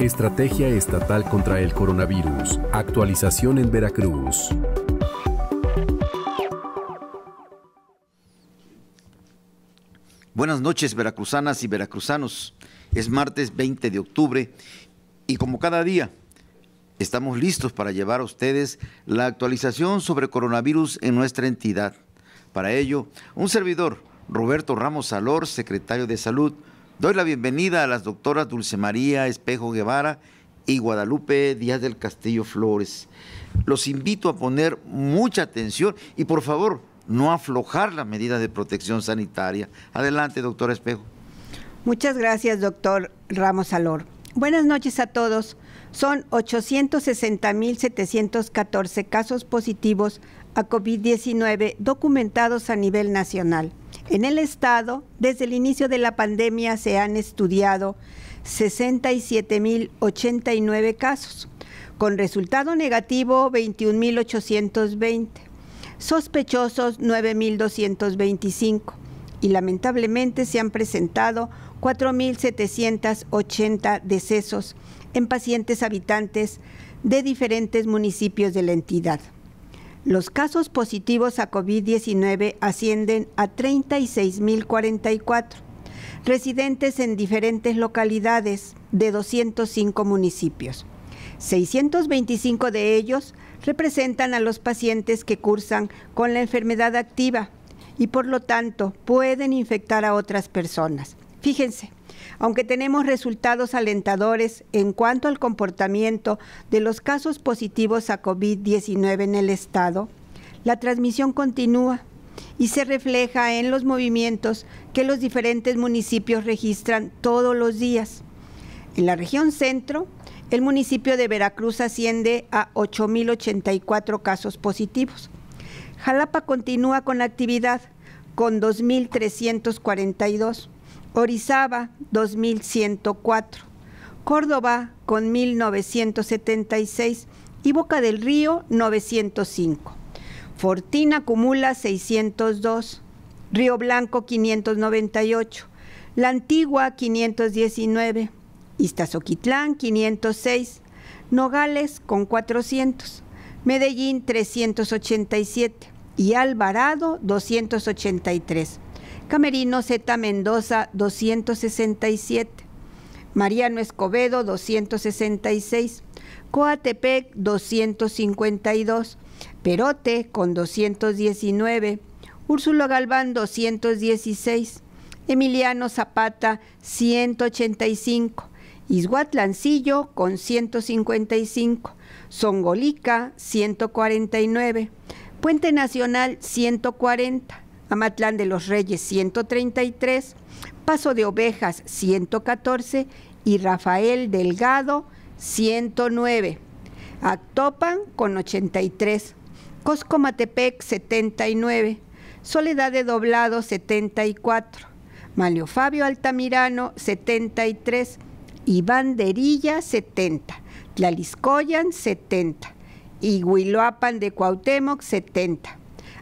Estrategia Estatal contra el Coronavirus. Actualización en Veracruz. Buenas noches, veracruzanas y veracruzanos. Es martes 20 de octubre y como cada día, estamos listos para llevar a ustedes la actualización sobre coronavirus en nuestra entidad. Para ello, un servidor, Roberto Ramos Salor, secretario de Salud, doy la bienvenida a las doctoras Dulce María Espejo Guevara y Guadalupe Díaz del Castillo Flores. Los invito a poner mucha atención y por favor no aflojar la medida de protección sanitaria. Adelante, doctora Espejo. Muchas gracias, doctor Ramos Alor. Buenas noches a todos. Son 860.714 casos positivos a COVID-19 documentados a nivel nacional. En el estado, desde el inicio de la pandemia se han estudiado 67.089 casos, con resultado negativo 21.820, sospechosos 9.225 y lamentablemente se han presentado 4.780 decesos en pacientes habitantes de diferentes municipios de la entidad. Los casos positivos a COVID-19 ascienden a 36.044, residentes en diferentes localidades de 205 municipios. 625 de ellos representan a los pacientes que cursan con la enfermedad activa y por lo tanto pueden infectar a otras personas. Fíjense, aunque tenemos resultados alentadores en cuanto al comportamiento de los casos positivos a COVID-19 en el Estado, la transmisión continúa y se refleja en los movimientos que los diferentes municipios registran todos los días. En la región centro, el municipio de Veracruz asciende a 8.084 casos positivos. Jalapa continúa con actividad con 2.342. Orizaba 2104, Córdoba con 1976 y Boca del Río 905. Fortín acumula 602, Río Blanco 598, La Antigua 519, Iztazoquitlán 506, Nogales con 400, Medellín 387 y Alvarado 283. Camerino Zeta Mendoza 267, Mariano Escobedo 266, Coatepec 252, Perote con 219, Úrsulo Galván 216, Emiliano Zapata 185, Izhuatlancillo con 155, Zongolica 149, Puente Nacional 140, Amatlán de los Reyes 133, Paso de Ovejas 114 y Rafael Delgado 109. Actopan con 83, Coscomatepec 79, Soledad de Doblado 74, Malio Fabio Altamirano 73, Iván Derilla 70, Tlaliscoyan 70 y Huiloapan de Cuauhtémoc 70.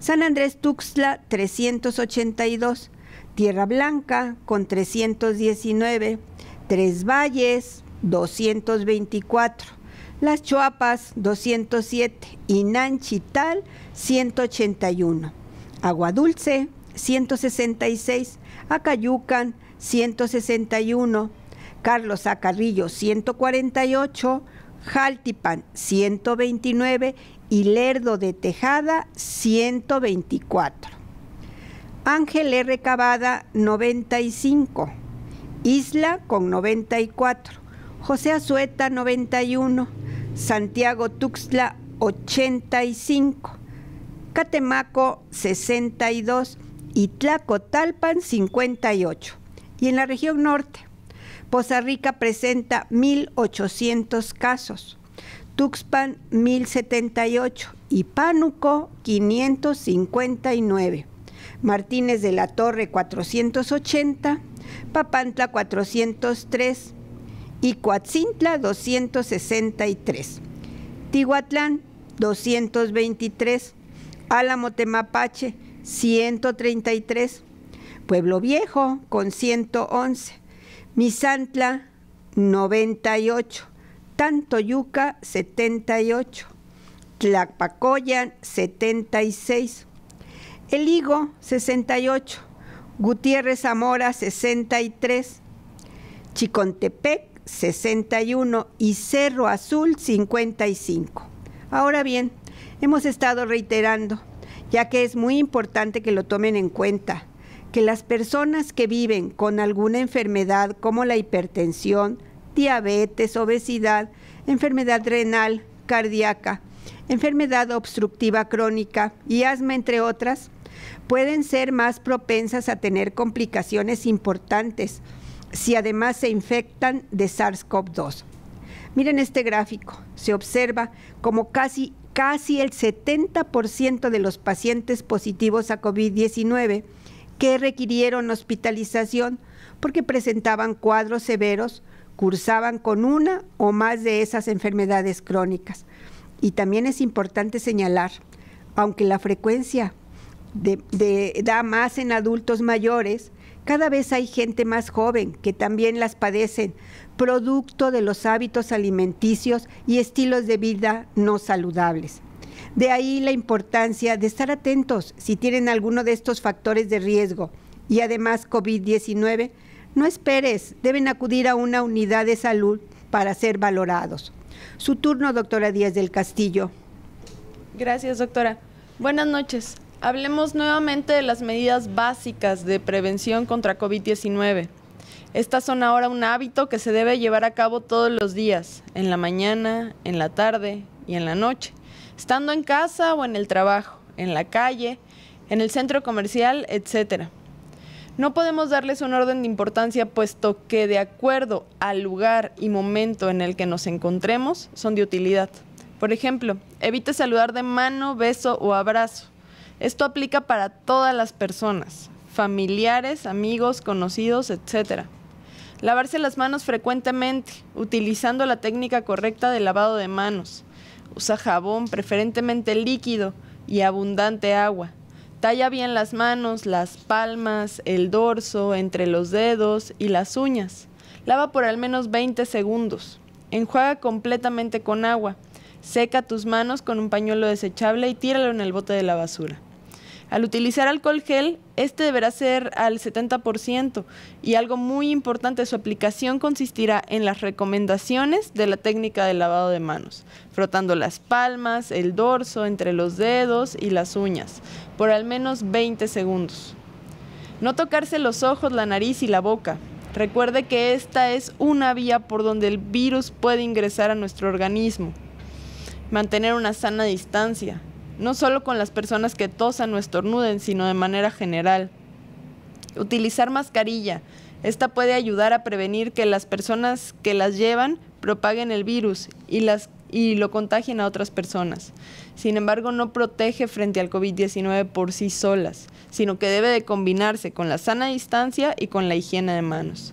San Andrés Tuxtla 382, Tierra Blanca con 319, Tres Valles 224, Las Choapas 207 Inanchital, 181, Aguadulce, 166, Acayucan 161, Carlos Acarrillo 148, Jaltipan 129 y de Tejada 124. Ángel R. Cavada 95. Isla con 94. José Azueta 91. Santiago Tuxtla 85. Catemaco 62 y Tlacotalpan 58. Y en la región norte, Poza Rica presenta 1.800 casos, Tuxpan 1078 y 559. Martínez de la Torre 480, Papantla 403 y Coatzintla 263. Tihuatlán 223, Álamo Temapache 133, Pueblo Viejo con 111, Misantla 98, Tantoyuca 78, Tlapacoyan 76, El Higo 68, Gutiérrez Zamora 63, Chicontepec 61 y Cerro Azul 55. Ahora bien, hemos estado reiterando, ya que es muy importante que lo tomen en cuenta, que las personas que viven con alguna enfermedad como la hipertensión, diabetes, obesidad, enfermedad renal, cardíaca, enfermedad obstructiva crónica y asma, entre otras, pueden ser más propensas a tener complicaciones importantes si además se infectan de SARS-CoV-2. Miren este gráfico, se observa como casi, casi el 70% de los pacientes positivos a COVID-19 que requirieron hospitalización porque presentaban cuadros severos cursaban con una o más de esas enfermedades crónicas. Y también es importante señalar, aunque la frecuencia de, da más en adultos mayores, cada vez hay gente más joven que también las padecen, producto de los hábitos alimenticios y estilos de vida no saludables. De ahí la importancia de estar atentos si tienen alguno de estos factores de riesgo y además COVID-19 no esperes, deben acudir a una unidad de salud para ser valorados. Su turno, doctora Díaz del Castillo. Gracias, doctora. Buenas noches. Hablemos nuevamente de las medidas básicas de prevención contra COVID-19. Estas son ahora un hábito que se debe llevar a cabo todos los días, en la mañana, en la tarde y en la noche, estando en casa o en el trabajo, en la calle, en el centro comercial, etcétera. No podemos darles un orden de importancia puesto que de acuerdo al lugar y momento en el que nos encontremos son de utilidad. Por ejemplo, evite saludar de mano, beso o abrazo. Esto aplica para todas las personas, familiares, amigos, conocidos, etc. Lavarse las manos frecuentemente, utilizando la técnica correcta de lavado de manos. Usa jabón, preferentemente líquido, y abundante agua. Talla bien las manos, las palmas, el dorso, entre los dedos y las uñas. Lava por al menos 20 segundos. Enjuaga completamente con agua. Seca tus manos con un pañuelo desechable y tíralo en el bote de la basura. Al utilizar alcohol gel, este deberá ser al 70% y algo muy importante, de su aplicación consistirá en las recomendaciones de la técnica de lavado de manos, frotando las palmas, el dorso, entre los dedos y las uñas, por al menos 20 segundos. No tocarse los ojos, la nariz y la boca. Recuerde que esta es una vía por donde el virus puede ingresar a nuestro organismo. Mantener una sana distancia, no solo con las personas que tosan o estornuden, sino de manera general. Utilizar mascarilla. Esta puede ayudar a prevenir que las personas que las llevan propaguen el virus y, las, y lo contagien a otras personas. Sin embargo, no protege frente al COVID-19 por sí solas, sino que debe de combinarse con la sana distancia y con la higiene de manos.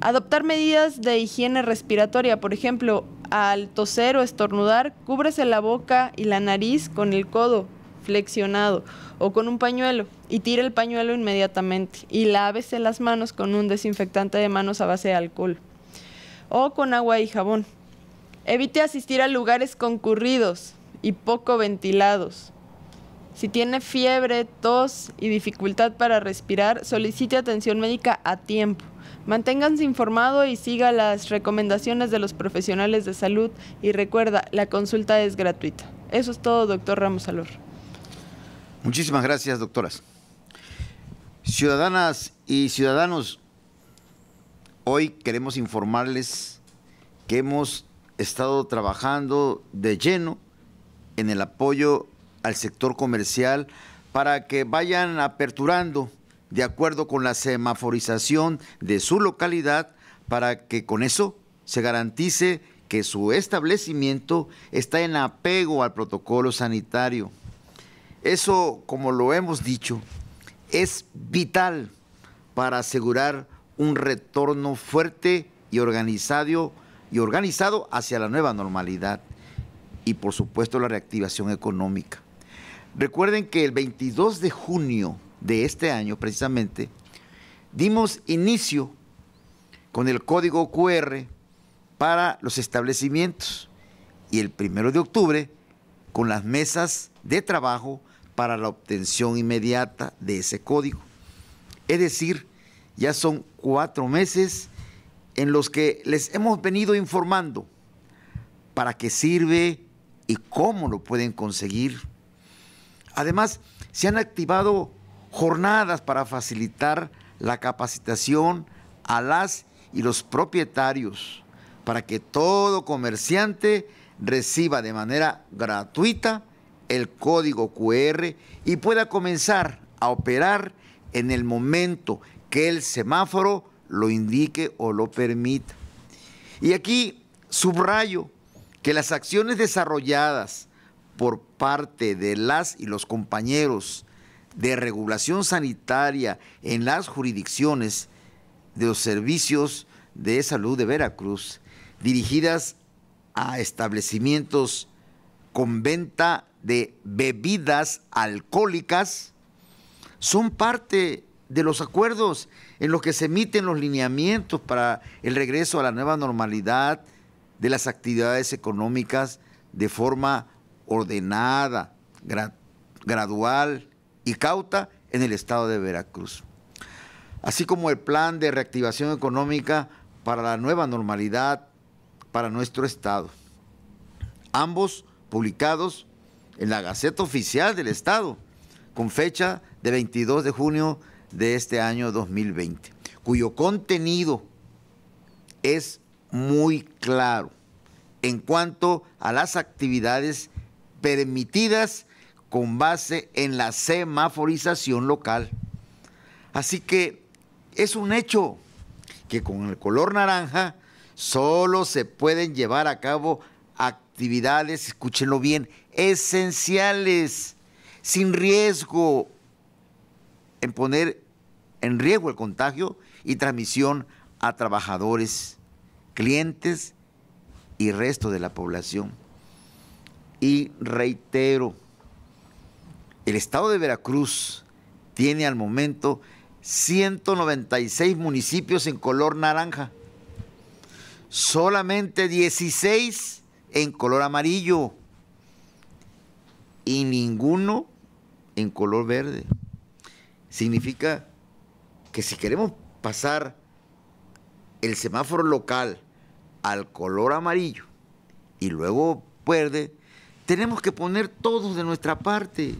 Adoptar medidas de higiene respiratoria, por ejemplo, al toser o estornudar, cúbrese la boca y la nariz con el codo flexionado o con un pañuelo y tire el pañuelo inmediatamente y lávese las manos con un desinfectante de manos a base de alcohol o con agua y jabón. Evite asistir a lugares concurridos y poco ventilados. Si tiene fiebre, tos y dificultad para respirar, solicite atención médica a tiempo. Manténganse informado y siga las recomendaciones de los profesionales de salud y recuerda, la consulta es gratuita. Eso es todo, doctor Ramos Alor. Muchísimas gracias, doctoras. Ciudadanas y ciudadanos, hoy queremos informarles que hemos estado trabajando de lleno en el apoyo al sector comercial para que vayan aperturando de acuerdo con la semaforización de su localidad para que con eso se garantice que su establecimiento está en apego al protocolo sanitario. Eso, como lo hemos dicho, es vital para asegurar un retorno fuerte y organizado, y organizado hacia la nueva normalidad y por supuesto la reactivación económica. Recuerden que el 22 de junio de este año precisamente, dimos inicio con el código QR para los establecimientos y el primero de octubre con las mesas de trabajo para la obtención inmediata de ese código. Es decir, ya son cuatro meses en los que les hemos venido informando para qué sirve y cómo lo pueden conseguir. Además, se han activado jornadas para facilitar la capacitación a las y los propietarios para que todo comerciante reciba de manera gratuita el código QR y pueda comenzar a operar en el momento que el semáforo lo indique o lo permita. Y aquí subrayo que las acciones desarrolladas por parte de las y los compañeros de regulación sanitaria en las jurisdicciones de los servicios de salud de Veracruz dirigidas a establecimientos con venta de bebidas alcohólicas son parte de los acuerdos en los que se emiten los lineamientos para el regreso a la nueva normalidad de las actividades económicas de forma ordenada, gradual y Cauta en el estado de Veracruz, así como el plan de reactivación económica para la nueva normalidad para nuestro estado, ambos publicados en la Gaceta Oficial del Estado, con fecha de 22 de junio de este año 2020, cuyo contenido es muy claro en cuanto a las actividades permitidas con base en la semaforización local. Así que es un hecho que con el color naranja solo se pueden llevar a cabo actividades, escúchenlo bien, esenciales, sin riesgo en poner en riesgo el contagio y transmisión a trabajadores, clientes y resto de la población. Y reitero, el estado de Veracruz tiene al momento 196 municipios en color naranja, solamente 16 en color amarillo y ninguno en color verde. Significa que si queremos pasar el semáforo local al color amarillo y luego verde, tenemos que poner todos de nuestra parte.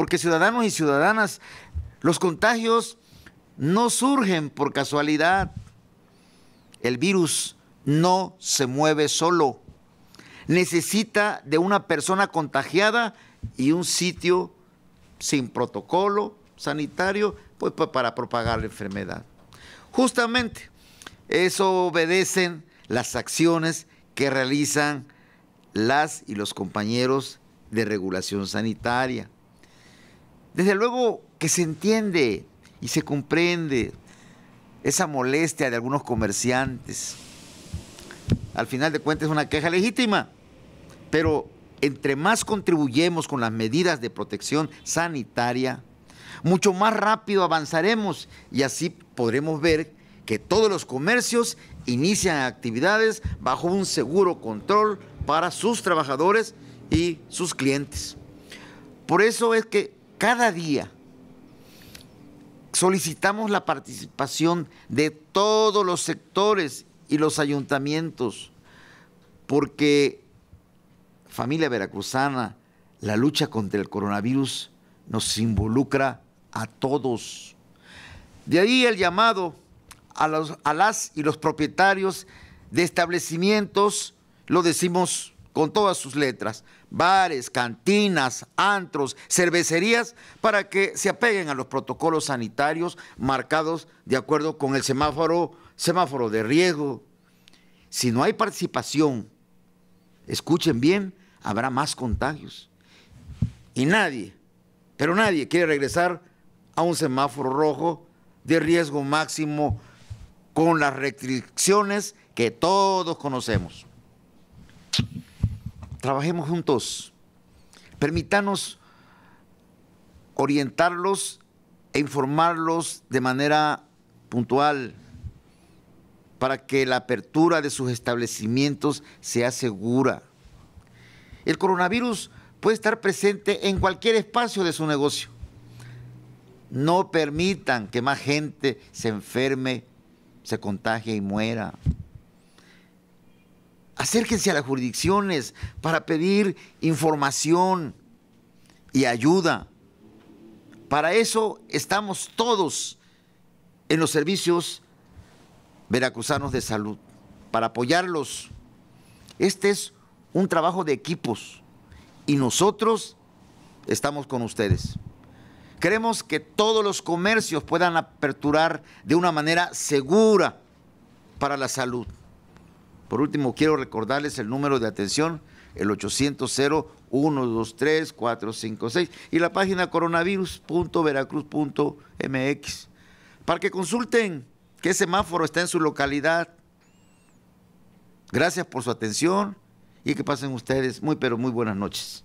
Porque ciudadanos y ciudadanas, los contagios no surgen por casualidad. El virus no se mueve solo. Necesita de una persona contagiada y un sitio sin protocolo sanitario pues, para propagar la enfermedad. Justamente eso obedecen las acciones que realizan las y los compañeros de regulación sanitaria. Desde luego que se entiende y se comprende esa molestia de algunos comerciantes. Al final de cuentas es una queja legítima, pero entre más contribuyemos con las medidas de protección sanitaria, mucho más rápido avanzaremos y así podremos ver que todos los comercios inician actividades bajo un seguro control para sus trabajadores y sus clientes. Por eso es que cada día solicitamos la participación de todos los sectores y los ayuntamientos, porque familia veracruzana, la lucha contra el coronavirus nos involucra a todos. De ahí el llamado a, las y los propietarios de establecimientos, lo decimos con todas sus letras, bares, cantinas, antros, cervecerías, para que se apeguen a los protocolos sanitarios marcados de acuerdo con el semáforo, semáforo de riesgo. Si no hay participación, escuchen bien, habrá más contagios. Y nadie, pero nadie quiere regresar a un semáforo rojo de riesgo máximo con las restricciones que todos conocemos. Trabajemos juntos. Permítanos orientarlos e informarlos de manera puntual para que la apertura de sus establecimientos sea segura. El coronavirus puede estar presente en cualquier espacio de su negocio. No permitan que más gente se enferme, se contagie y muera acérquense a las jurisdicciones para pedir información y ayuda. Para eso estamos todos en los servicios veracruzanos de salud, para apoyarlos. Este es un trabajo de equipos y nosotros estamos con ustedes. Queremos que todos los comercios puedan aperturar de una manera segura para la salud. Por último, quiero recordarles el número de atención, el 800-123-456 y la página coronavirus.veracruz.mx para que consulten qué semáforo está en su localidad. Gracias por su atención y que pasen ustedes muy, pero muy buenas noches.